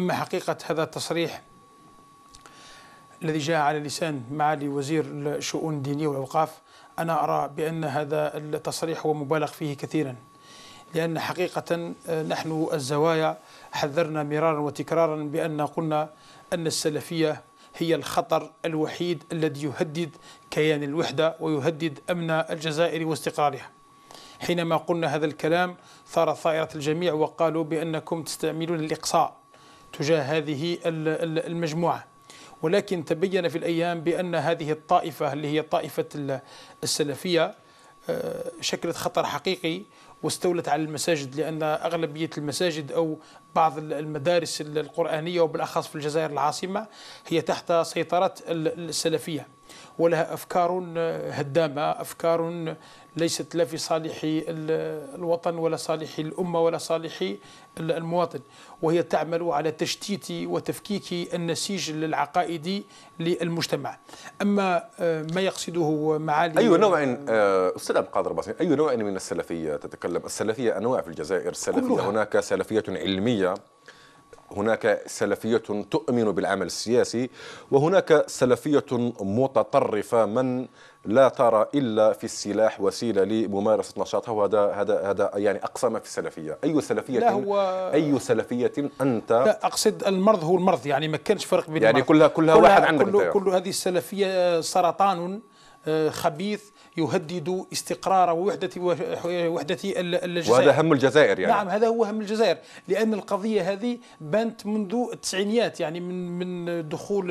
أما حقيقة هذا التصريح الذي جاء على لسان معالي وزير الشؤون الدينية والأوقاف أنا أرى بأن هذا التصريح هو مبالغ فيه كثيرا لأن حقيقة آه، نحن الزوايا حذرنا مرارا وتكرارا بأن قلنا أن السلفية هي الخطر الوحيد الذي يهدد كيان الوحدة ويهدد أمن الجزائر واستقرارها حينما قلنا هذا الكلام ثار ثائرة الجميع وقالوا بأنكم تستعملون الإقصاء تجاه هذه المجموعة ولكن تبين في الأيام بأن هذه الطائفة اللي هي طائفة السلفية آه، شكلت خطر حقيقي واستولت على المساجد لأن أغلبية المساجد أو بعض المدارس القرآنية وبالأخص في الجزائر العاصمة هي تحت سيطرة السلفية ولها أفكار هدامة أفكار ليست لا في صالح الوطن ولا صالح الأمة ولا صالح المواطن وهي تعمل على تشتيت وتفكيك النسيج العقائدي للمجتمع أما آه، ما يقصده معالي أي نوع آه، أستاذ عبد القادر أي نوع من السلفية تتكلم السلفية أنواع في الجزائر السلفية هناك سلفية علمية هناك سلفية تؤمن بالعمل السياسي وهناك سلفية متطرفة من لا ترى الا في السلاح وسيله لممارسه نشاطها وهذا هذا هذا يعني اقصى ما في السلفيه، اي سلفيه لا هو اي سلفيه انت لا اقصد المرض هو المرض يعني ما كانش فرق بين يعني المرض. كلها كلها, كلها واحد عندك كل كله هذه السلفيه سرطان خبيث يهدد استقرار ووحدة وحدة الجزائر وهذا هم الجزائر يعني نعم هذا هو هم الجزائر لأن القضية هذه بانت منذ التسعينيات يعني من من دخول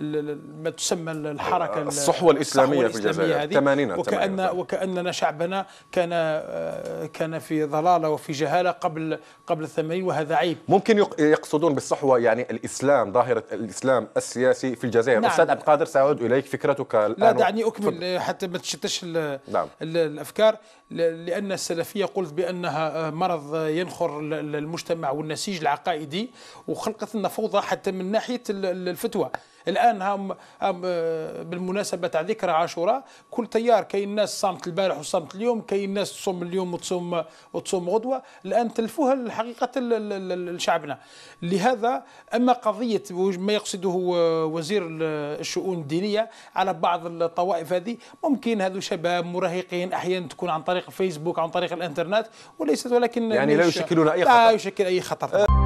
ما تسمى الحركه الصحوه الاسلاميه, الصحوة الإسلامية في الجزائر الثمانينات وكان وكاننا شعبنا كان آه، كان في ضلاله وفي جهاله قبل قبل الثمانين وهذا عيب ممكن يقصدون بالصحوه يعني الاسلام ظاهره الاسلام السياسي في الجزائر نعم. استاذ عبد القادر ساعود اليك فكرتك الان لا دعني اكمل آه، حتى ما تشتش نعم. الافكار لان السلفيه قلت بانها آه، مرض ينخر المجتمع والنسيج العقائدي وخلقت لنا فوضى حتى من ناحيه الفتوى الان الان هم, هم آه، بالمناسبه تاع ذكرى عاشوراء كل تيار كاين ناس صامت البارح وصامت اليوم كاين ناس تصوم اليوم وتصوم وتصوم غدوه الان تلفوها حقيقه لشعبنا لهذا اما قضيه ما يقصده آه، وزير الشؤون الدينيه على بعض الطوائف هذه ممكن هذو شباب مراهقين احيانا تكون عن طريق الفيسبوك عن طريق الانترنت وليست ولكن يعني لا يشكلون اي خطر لا يشكل اي خطر